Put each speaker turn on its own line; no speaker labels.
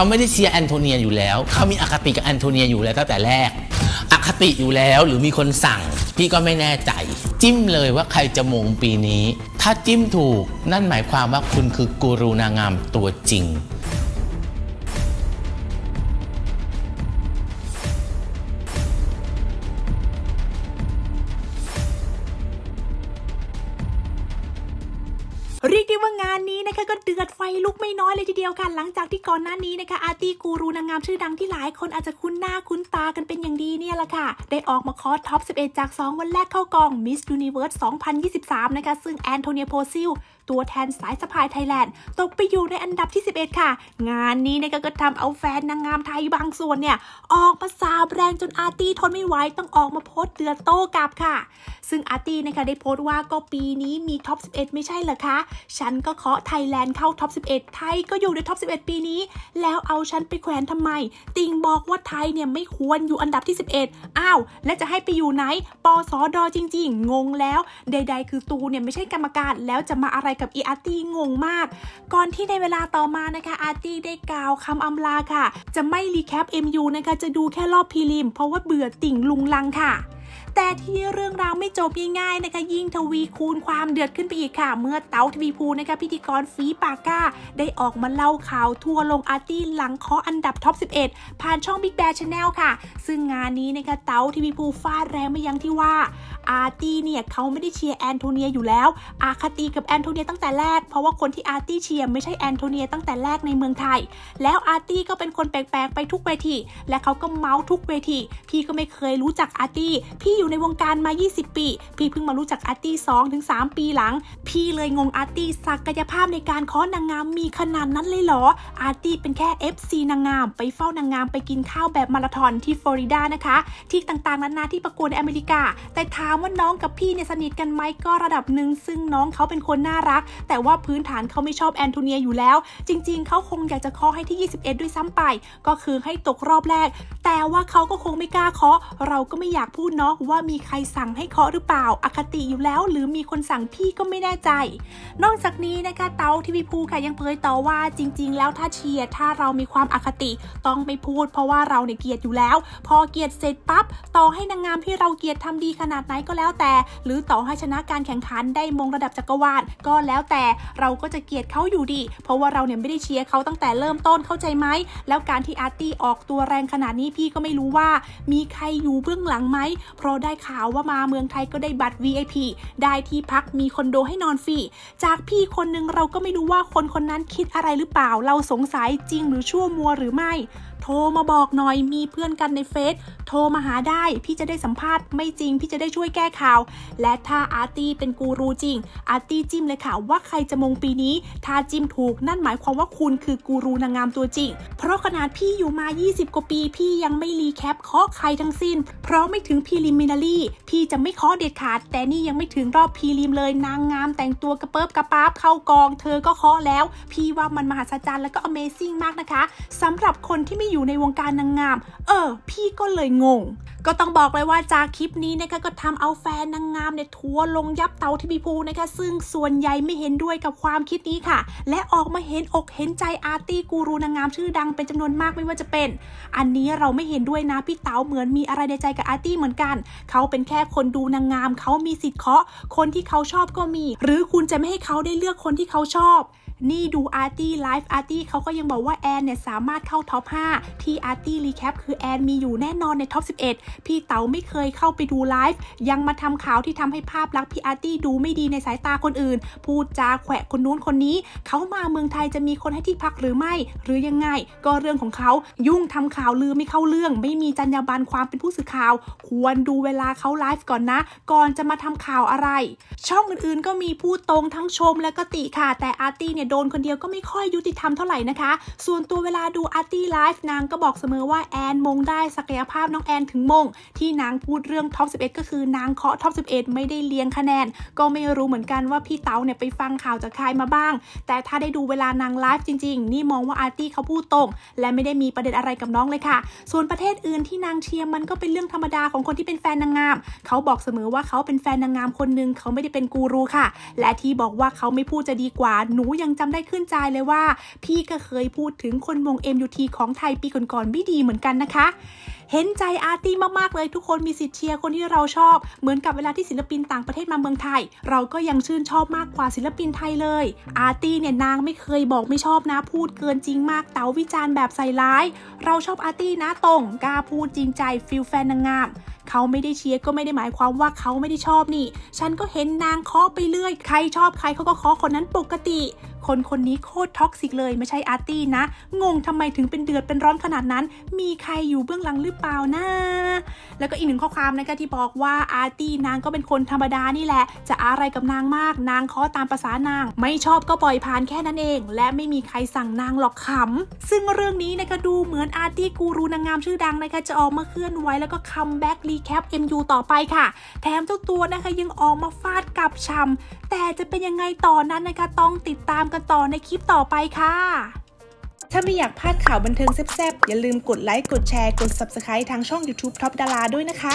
เขาไม่ได้เชียร์แอนโทเนียอยู่แล้ว เขามีอคติกับแอนโทเนียอยู่แล้วตั้งแต่แรก อคติอยู่แล้วหรือมีคนสั่ง พี่ก็ไม่แน่ใจ จิ้มเลยว่าใครจะมงปีนี้ ถ้าจิ้มถูกนั่นหมายความว่าคุณคือกูรูนางงามตัวจริงเรียกได้ว่างานนี้นะคะก็เดือดไฟลุกไม่น้อยเลยทีเดียวค่ะหลังจากที่ก่อนหน้านี้นะคะอาร์ตี้กูรูนางงามชื่อดังที่หลายคนอาจจะคุ้นหน้าคุ้นตากันเป็นอย่างดีเนี่ยแหละค่ะ ได้ออกมาคอสท็อป 11 จาก 2 วันแรกเข้ากอง Miss Universe 2023 นะคะซึ่งแอนโทเนียโพซิลตัวแทนสายสะพายไทยแลนด์ ตกไปอยู่ในอันดับที่ 11 ค่ะ งานนี้นะคะก็ทำเอาแฟนนางงามไทยบางส่วนเนี่ยออกมาสาบแรงจนอาร์ตี้ทนไม่ไหวต้องออกมาโพสเดือดโต้กลับค่ะ ซึ่งอาร์ตี้นะคะได้โพสต์ว่าก็ปีนี้มีท็อป11 ไม่ใช่เหรอคะฉันก็เคาะไทยแลนด์เข้าท็อป11 ไทยก็อยู่ในท็อป11 ปีนี้ แล้วเอาฉันไปแขวนทำไม ติงบอกว่าไทยเนี่ยไม่ควรอยู่อันดับที่ 11 อ้าว และจะให้ไปอยู่ไหน ปอสอดอจริงๆ งงแล้ว ใด ๆ คือตูเนี่ยไม่ใช่กรรมการแล้วจะมาอะไรกับอีอาร์ตี้งงมาก ก่อนที่ในเวลาต่อมานะคะอาร์ตี้ได้กล่าวคำอำลาค่ะ จะไม่รีแคป MU นะคะจะดูแค่รอบพีริม เพราะว่าเบื่อติ่งลุงลังค่ะแต่ที่เรื่องราวไม่จบง่ายๆนะคะยิ่งทวีคูณความเดือดขึ้นไปอีกค่ะ เมื่อเต๋าทวีภูนะคะพิธีกรฟีปากก้าได้ออกมาเล่าข่าวทัวลงอาร์ตี้หลังเคาะอันดับท็อป 11 ผ่านช่อง Big Bear Channel ค่ะ ซึ่งงานนี้นะคะเต๋าทวีภูฟาดแรงไม่ยั้งที่ว่าอาร์ตี้เนี่ยเขาไม่ได้เชียร์แอนโทเนียอยู่แล้วอาคตีกับแอนโทเนียตั้งแต่แรกเพราะว่าคนที่อาร์ตี้เชียร์ไม่ใช่แอนโทเนียตั้งแต่แรกในเมืองไทยแล้วอาร์ตี้ก็เป็นคนแปลกๆไปทุกเวทีและเขาก็เมาส์ทุกเวทีพี่ก็ไม่เคยรู้จักอาร์ตี้พี่อยูู่่ในวงการมา 20 ปี พี่เพิ่งมารู้จักอาร์ตี้2ถึง3ปีหลัง พี่เลยงงอาร์ตี้ศักยภาพในการค้อนางงามมีขนาดนั้นเลยเหรอ อาร์ตี้เป็นแค่ FC นางงามไปเฝ้านางงามไปกินข้าวแบบมาราธอนที่ฟลอริดานะคะ ที่ต่างๆนานาที่ประกวดในอเมริกา แต่ถามว่าน้องกับพี่เนี่ยสนิทกันไหมก็ระดับหนึ่ง ซึ่งน้องเขาเป็นคนน่ารัก แต่ว่าพื้นฐานเขาไม่ชอบแอนโทเนียอยู่แล้วจริง ๆเขาคงอยากจะขคให้ที่ 21 ด้วยซ้ำไป ก็คือให้ตกรอบแรก แต่ว่าเขาก็คงไม่กล้าเคาะเราก็ไม่อยากพูดเนาะว่าามีใครสั่งให้เคาะหรือเปล่าอาคติอยู่แล้ว หรือมีคนสั่งพี่ก็ไม่แน่ใจ นอกจากนี้นะคะเตาทีวีภูค่ะยังเผยต่อว่าจริง ๆ แล้วถ้าเชียร์ถ้าเรามีความอาคติต้องไม่พูด เพราะว่าเราเนี่ยเกียดอยู่แล้ว พอเกียดเสร็จปั๊บต่อให้นางงามที่เราเกียดทำดีขนาดไหนก็แล้วแต่ หรือต่อให้ชนะการแข่งขันได้มงระดับจักรวาลก็แล้วแต่เราก็จะเกียดเขาอยู่ดี เพราะว่าเราเนี่ยไม่ได้เชียร์เขาตั้งแต่เริ่มต้นเข้าใจไหมแล้วการที่อาร์ตี้ออกตัวแรงขนาดนี้พี่ก็ไม่รู้ว่า มีใครอยู่เบื้องหลังไหมเพราะได้ข่าวว่ามาเมืองไทยก็ได้บัตร VIP ได้ที่พักมีคอนโดให้นอนฟรี จากพี่คนหนึ่งเราก็ไม่รู้ว่าคนคนนั้นคิดอะไรหรือเปล่าเราสงสัยจริงหรือชั่วมัวหรือไม่ทรมาบอกหน่อยมีเพื่อนกันในเฟซโทรมาหาได้ พี่จะได้สัมภาษณ์ไม่จริง พี่จะได้ช่วยแก้ข่าวและถ้าอาร์ตี้เป็นกูรูจริง อาร์ตี้จิ้มเลยค่ะว่าใครจะมงปีนี้ถ้าจิ้มถูก นั่นหมายความว่าคุณคือกูรูนางงามตัวจริง เพราะขนาดพี่อยู่มา 20 กว่าปี พี่ยังไม่รีแคปเคาะใครทั้งสิ้น เพราะไม่ถึงพรีลิมินารีพี่จะไม่เคาะเด็ดขาด แต่นี่ยังไม่ถึงรอบพรีลิมเลยนางงามแต่งตัวกระเปิบกระป๊าบเข้ากอง เธอก็เคาะแล้ว พี่ว่ามันมหัศจรรย์แล้วก็อเมซิ่งมากนะคะสำหรับคนที่ไม่อยู่อยู่ในวงการนางงาม เออ พี่ก็เลยงง ก็ต้องบอกเลยว่าจากคลิปนี้นะคะก็ทำเอาแฟนนางงามเนี่ยทัวลงยับเตาที่บีพูนะคะ ซึ่งส่วนใหญ่ไม่เห็นด้วยกับความคิดนี้ค่ะ และออกมาเห็นอกเห็นใจอาร์ตี้กูรูนางงามชื่อดังเป็นจำนวนมากไม่ว่าจะเป็น อันนี้เราไม่เห็นด้วยนะพี่เตาเหมือนมีอะไรในใจกับอาร์ตี้เหมือนกัน เขาเป็นแค่คนดูนางงามเขามีสิทธิ์เคาะคนที่เขาชอบก็มี หรือคุณจะไม่ให้เขาได้เลือกคนที่เขาชอบนี่ดูอาร์ตี้ไลฟ์อาร์ตี้เขาก็ยังบอกว่าแอนเนี่ยสามารถเข้าท็อป5ที่อาร์ตี้รีแคปคือแอนมีอยู่แน่นอนในท็อป11 พี่เต๋าไม่เคยเข้าไปดูไลฟ์ยังมาทำข่าวที่ทำให้ภาพลักษณ์พี่อาร์ตี้ดูไม่ดีในสายตาคนอื่น พูดจาแขวะคนนู้นคนนี้เขามาเมืองไทยจะมีคนให้ที่พักหรือไม่ หรือยังไงก็เรื่องของเขายุ่งทำข่าวลือไม่เข้าเรื่อง ไม่มีจรรยาบรรณความเป็นผู้สื่อข่าว ควรดูเวลาเขาไลฟ์ก่อนนะ ก่อนจะมาทำข่าวอะไร ช่องอื่นๆ ก็มีพูดตรงทั้งชมและก็ติค่ะแต่อาร์ตี้เนี่ยโดนคนเดียวก็ไม่ค่อยยุติธรรมเท่าไหร่นะคะ ส่วนตัวเวลาดูอาร์ตี้ไลฟ์นางก็บอกเสมอว่าแอนมงได้ศักยภาพน้องแอนถึงมง ที่นางพูดเรื่องท็อป11 ก็คือนางเคาะท็อป11 ไม่ได้เลี้ยงคะแนน ก็ไม่รู้เหมือนกันว่าพี่เต๋าเนี่ยไปฟังข่าวจากใครมาบ้าง แต่ถ้าได้ดูเวลานางไลฟ์จริงๆ นี่มองว่าอาร์ตี้เขาพูดตรง และไม่ได้มีประเด็นอะไรกับน้องเลยค่ะ ส่วนประเทศอื่นที่นางเชียร์มันก็เป็นเรื่องธรรมดาของคนที่เป็นแฟนนางงามเขาบอกเสมอว่าเขาเป็นแฟนนางงามคนหนึ่งเขาไม่ได้เป็นกูรูค่ะและที่บอกว่าเขาไม่พูดจะดีกว่าหนูยังจำได้ขึ้นใจเลยว่าพี่ก็เคยพูดถึงคนวง MUT ของไทยปีก่อนๆไม่ดีเหมือนกันนะคะ เห็นใจอาร์ตี้มากๆเลยทุกคนมีสิทธิ์เชียร์คนที่เราชอบเหมือนกับเวลาที่ศิลปินต่างประเทศมาเมืองไทย เราก็ยังชื่นชอบมากกว่าศิลปินไทยเลย อาร์ตี้เนี่ยนางไม่เคยบอกไม่ชอบนะพูดเกินจริงมาก เต๋าวิจารณ์แบบใส่ร้าย เราชอบอาร์ตี้นะตรงกล้าพูดจริงใจฟิลแฟนนางงามเขาไม่ได้เชียร์ก็ไม่ได้หมายความว่าเขาไม่ได้ชอบนี่ ฉันก็เห็นนางเคาะไปเรื่อย ใคร ชอบใครเขาก็เคาะคนนั้นปกติ คนคนนี้โคตรท็อกซิกเลยไม่ใช่อาร์ตี้นะ งงทำไมถึงเป็นเดือดเป็นร้อนขนาดนั้น มีใครอยู่เบื้องหลังหรือเปล่านะแล้วก็อีกหนึ่งข้อความนะคะที่บอกว่าอาร์ตี้นางก็เป็นคนธรรมดานี่แหละ จะอะไรกับนางมาก นางเคาะตามภาษานาง ไม่ชอบก็ปล่อยผ่านแค่นั้นเอง และไม่มีใครสั่งนางหรอกขำซึ่งเรื่องนี้นะคะดูเหมือนอาร์ตี้กูรูนางงามชื่อดังนะคะจะออกมาเคลื่อนไหวแล้วก็คัมแบ็กลีแคป MU ต่อไปค่ะ แถมเจ้าตัวนะคะยังออกมาฟาดกับชาแต่จะเป็นยังไงต่อนั้นนะคะ ต้องติดตามกันต่อในคลิปต่อไปค่ะ ถ้าไม่อยากพลาดข่าวบันเทิงแซ่บๆ อย่าลืมกดไลค์ กดแชร์ กด Subscribe ทางช่อง YouTube Top ดาราด้วยนะคะ